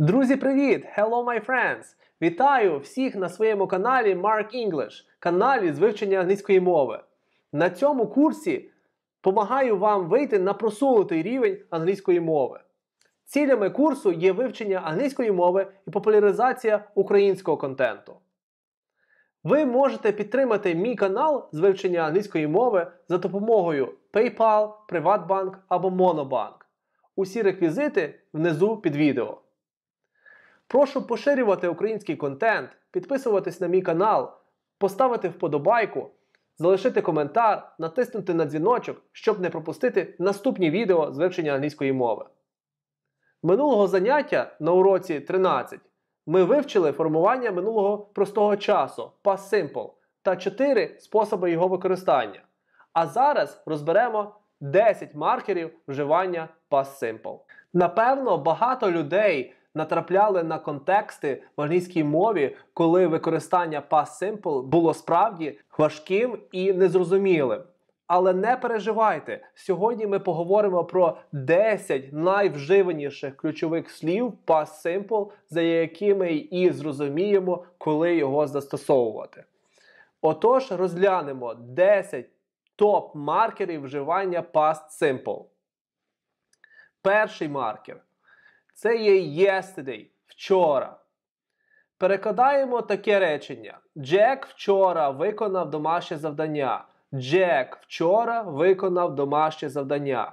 Друзі, привіт! Hello, my friends! Вітаю всіх на своєму каналі Mark English, каналі з вивчення англійської мови. На цьому курсі допомагаю вам вийти на просунутий рівень англійської мови. Цілями курсу є вивчення англійської мови і популяризація українського контенту. Ви можете підтримати мій канал з вивчення англійської мови за допомогою PayPal, PrivatBank або Monobank. Усі реквізити внизу під відео. Прошу поширювати український контент, підписуватись на мій канал, поставити вподобайку, залишити коментар, натиснути на дзвіночок, щоб не пропустити наступні відео з вивчення англійської мови. Минулого заняття на уроці 13 ми вивчили формування минулого простого часу past simple та 4 способи його використання. А зараз розберемо 10 маркерів вживання past simple. Напевно, багато людей натрапляли на контексти в англійській мові, коли використання past simple було справді важким і незрозумілим. Але не переживайте, сьогодні ми поговоримо про 10 найвживаніших ключових слів past simple, за якими і зрозуміємо, коли його застосовувати. Отож, розглянемо 10 топ-маркерів вживання past simple. Перший маркер це є yesterday, вчора. Перекладаємо таке речення. Джек вчора виконав домашнє завдання. Джек вчора виконав домашнє завдання.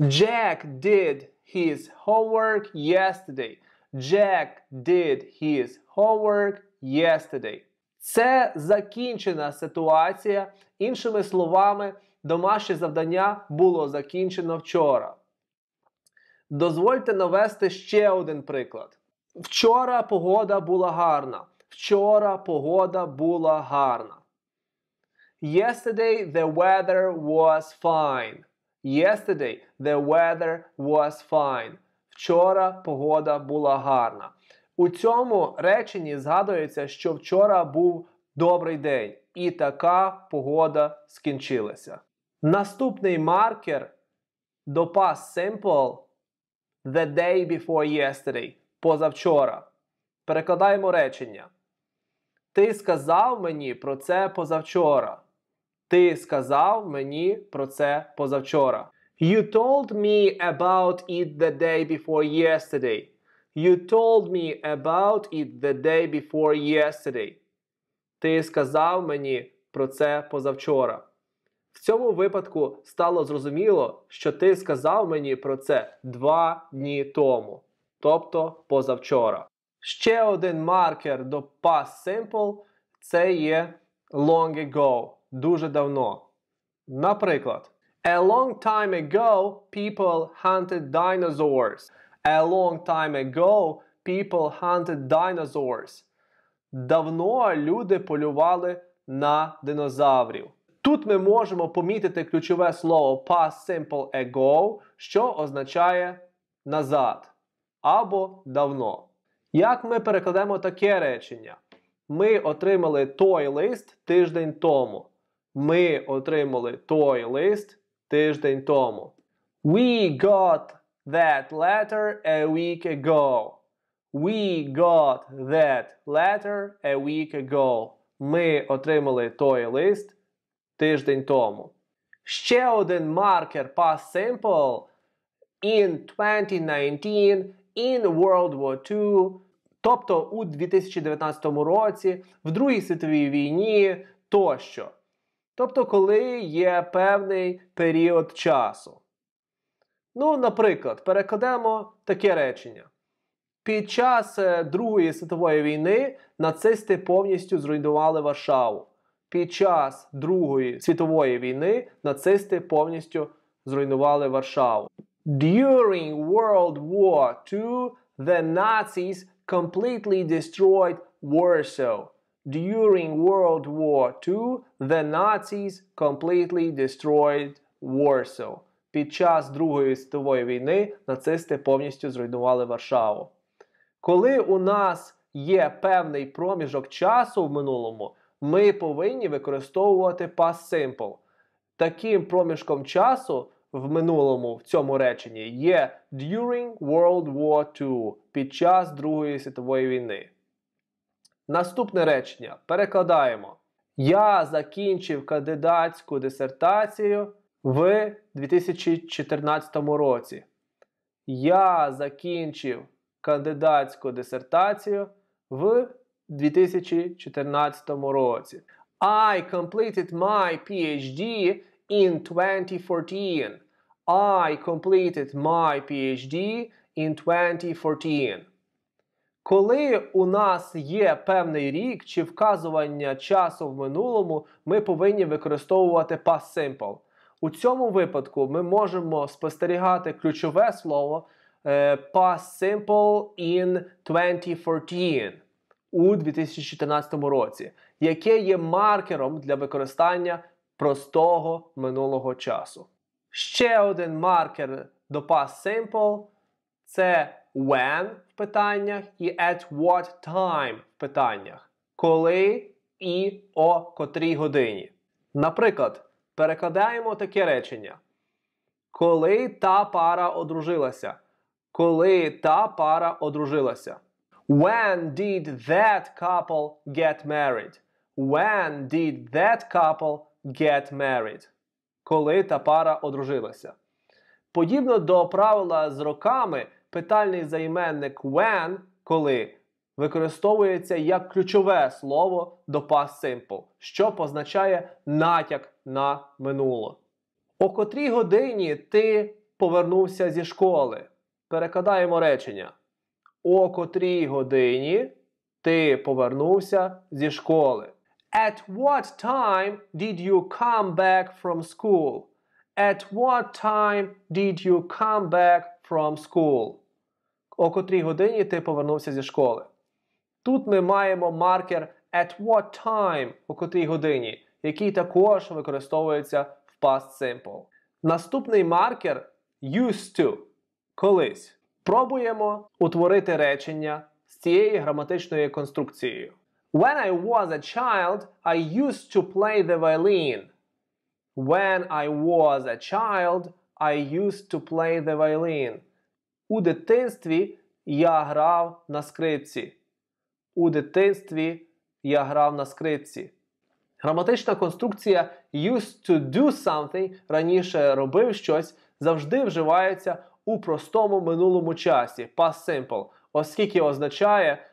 Jack did his homework yesterday. Jack did his homework yesterday. Це закінчена ситуація. Іншими словами, домашнє завдання було закінчено вчора. Дозвольте навести ще один приклад. Вчора погода була гарна. Вчора погода була гарна. Yesterday the weather was fine. Yesterday the weather was fine. Вчора погода була гарна. У цьому реченні згадується, що вчора був добрий день, і така погода скінчилася. Наступний маркер до past simple The day before yesterday. Позавчора. Перекладаємо речення. Ти сказав мені про це позавчора. Ти сказав мені про це позавчора. You told me about it the day before yesterday. You told me about it the day before yesterday. Ти сказав мені про це позавчора. В цьому випадку стало зрозуміло, що ти сказав мені про це два дні тому, тобто позавчора. Ще один маркер до past simple це є long ago, дуже давно. Наприклад, A long time ago people hunted dinosaurs. A long time ago people hunted dinosaurs. Давно люди полювали на динозаврів. Тут ми можемо помітити ключове слово past simple ago, що означає назад або давно. Як ми перекладемо таке речення? Ми отримали той лист тиждень тому. Ми отримали той лист тиждень тому. We got that letter a week ago. We got that letter a week ago. Ми отримали той лист тиждень тому. Ще один маркер past simple in 2019, in World War II, тобто у 2019 році, в Другій світовій війні тощо. Тобто, коли є певний період часу. Ну, наприклад, перекладемо таке речення. Під час е, Другої світової війни нацисти повністю зруйнували Варшаву під час Другої світової війни нацисти повністю зруйнували Варшаву. During World War II the Nazis completely destroyed Warsaw. During World War II the Nazis completely destroyed Warsaw. Під час Другої світової війни нацисти повністю зруйнували Варшаву. Коли у нас є певний проміжок часу в минулому, ми повинні використовувати past simple. Таким проміжком часу в минулому в цьому реченні є during World War II під час Другої світової війни. Наступне речення перекладаємо. Я закінчив кандидатську дисертацію в 2014 році. Я закінчив кандидатську дисертацію в 2014 році. I completed my PhD in 2014. I completed my PhD in 2014. Коли у нас є певний рік чи вказування часу в минулому, ми повинні використовувати past simple. У цьому випадку ми можемо спостерігати ключове слово е, past simple in 2014 у 2014 році, яке є маркером для використання простого минулого часу. Ще один маркер до past simple це when в питаннях і at what time в питаннях, коли і о котрій годині. Наприклад, перекладаємо таке речення. Коли та пара одружилася. Коли та пара одружилася. When did that couple get married? When did that couple get married? Коли та пара одружилася. Подібно до правила з роками, питальний займенник when, коли, використовується як ключове слово до past simple, що позначає натяк на минуло. О котрій годині ти повернувся зі школи. Перекладаємо речення о котрій годині ти повернувся зі школи. At what time did you come back from school? At what time did you come back from school? О котрій годині ти повернувся зі школи. Тут ми маємо маркер at what time о котрій годині, який також використовується в past simple. Наступний маркер used to колись. Пробуємо утворити речення з цією граматичною конструкцією. When I was a child, I used to play the violin. When I was a child, I used to play the violin. У дитинстві я грав на скрипці. У дитинстві я грав на скрипці. Граматична конструкція used to do something раніше робив щось завжди вживається у простому минулому часі, past simple, оскільки означає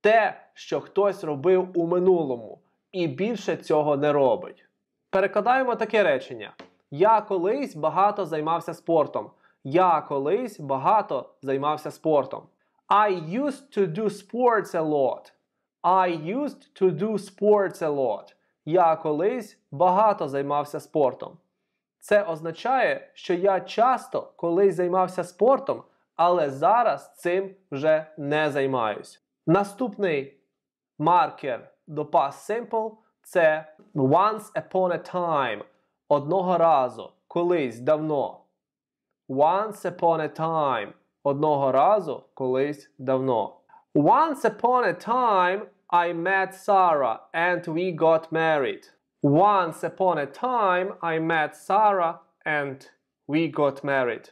те, що хтось робив у минулому, і більше цього не робить. Перекладаємо таке речення: Я колись багато займався спортом. Я колись багато займався спортом. I used to do sports a lot. I used to do sports a lot. Я колись багато займався спортом. Це означає, що я часто колись займався спортом, але зараз цим вже не займаюсь. Наступний маркер до past simple це once upon a time. Одного разу, колись давно. Once upon a time. Одного разу колись давно. Once upon a time I met Sarah and we got married. Once upon a time I met Sarah and we got married.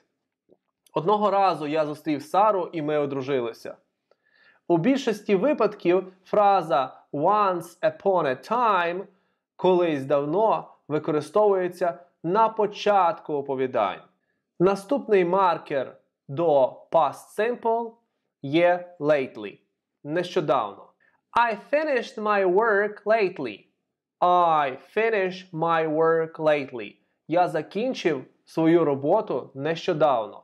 Одного разу я зустрів Сару і ми одружилися. У більшості випадків фраза once upon a time колись давно використовується на початку оповідань. Наступний маркер до past simple є lately. Нещодавно. I finished my work lately. I finished my work lately. Я закінчив свою роботу нещодавно.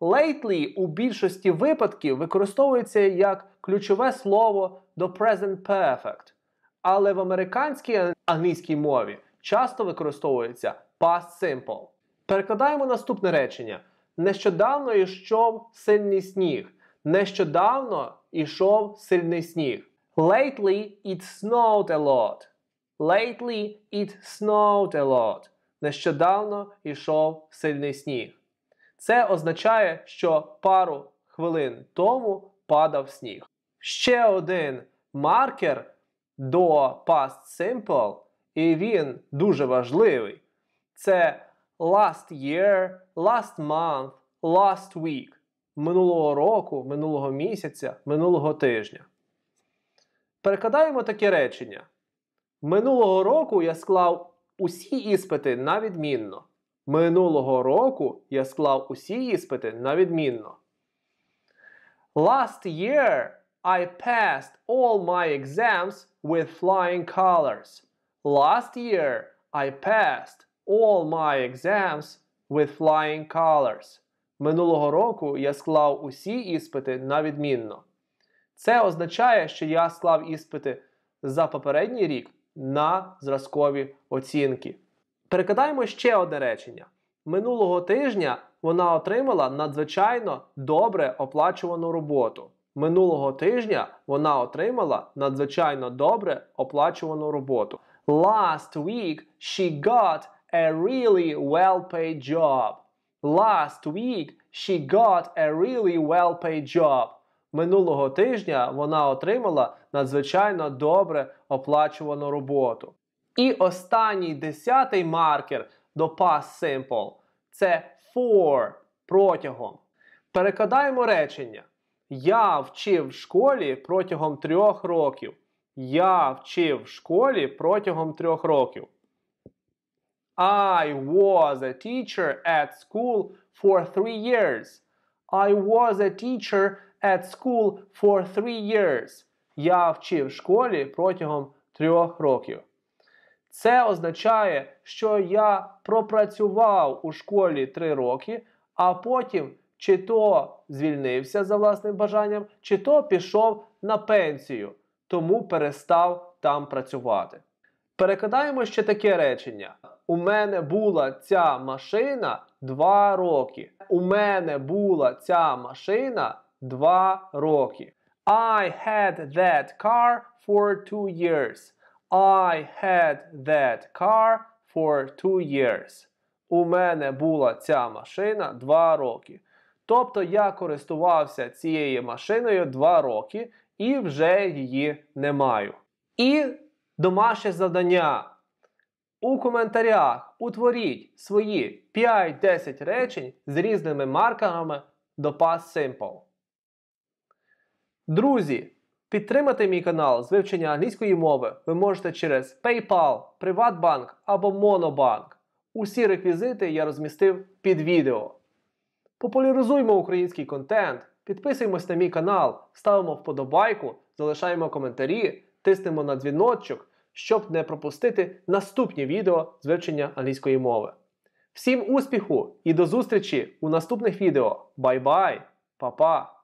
Lately у більшості випадків використовується як ключове слово до present perfect. Але в американській англійській мові часто використовується past simple. Перекладаємо наступне речення. Нещодавно йшов сильний сніг. Нещодавно йшов сильний сніг. Lately it snowed a lot. Lately it snowed a lot. Нещодавно йшов сильний сніг. Це означає, що пару хвилин тому падав сніг. Ще один маркер до past simple, і він дуже важливий. Це last year, last month, last week. Минулого року, минулого місяця, минулого тижня. Перекладаємо таке речення. Минулого року я склав усі іспити на відмінно. Минулого року я склав усі іспити на відмінно. Last year I passed all my exams with flying colors. Last year I passed all my exams with flying colors. Минулого року я склав усі іспити на відмінно. Це означає, що я склав іспити за попередній рік на зразкові оцінки. Перекидаємо ще одне речення. Минулого тижня вона отримала надзвичайно добре оплачувану роботу. Минулого тижня вона отримала надзвичайно добре оплачувану роботу. Last week she got a really well-paid job. Last week she got a really well-paid job. Минулого тижня вона отримала надзвичайно добре оплачувану роботу. І останній десятий маркер до past simple – це for протягом. Перекладаємо речення. Я вчив в школі протягом трьох років. Я вчив в школі протягом трьох років. I was a teacher at school for three years. I was a teacher at school for three years. Я вчив в школі протягом трьох років. Це означає, що я пропрацював у школі три роки, а потім чи то звільнився за власним бажанням, чи то пішов на пенсію, тому перестав там працювати. Перекладаємо ще таке речення. У мене була ця машина 2 роки. У мене була ця машина 2 роки. I had that car for two years. I had that car for two years. У мене була ця машина 2 роки. Тобто я користувався цією машиною 2 роки і вже її не маю. І домашнє завдання. У коментарях утворіть свої 5-10 речень з різними маркерами до Past Simple. Друзі, підтримати мій канал з вивчення англійської мови ви можете через PayPal, PrivatBank або Monobank. Усі реквізити я розмістив під відео. Популяризуємо український контент, підписуємось на мій канал, ставимо вподобайку, залишаємо коментарі, тиснемо на дзвіночок, щоб не пропустити наступні відео з вивчення англійської мови. Всім успіху і до зустрічі у наступних відео. Бай-бай, па-па!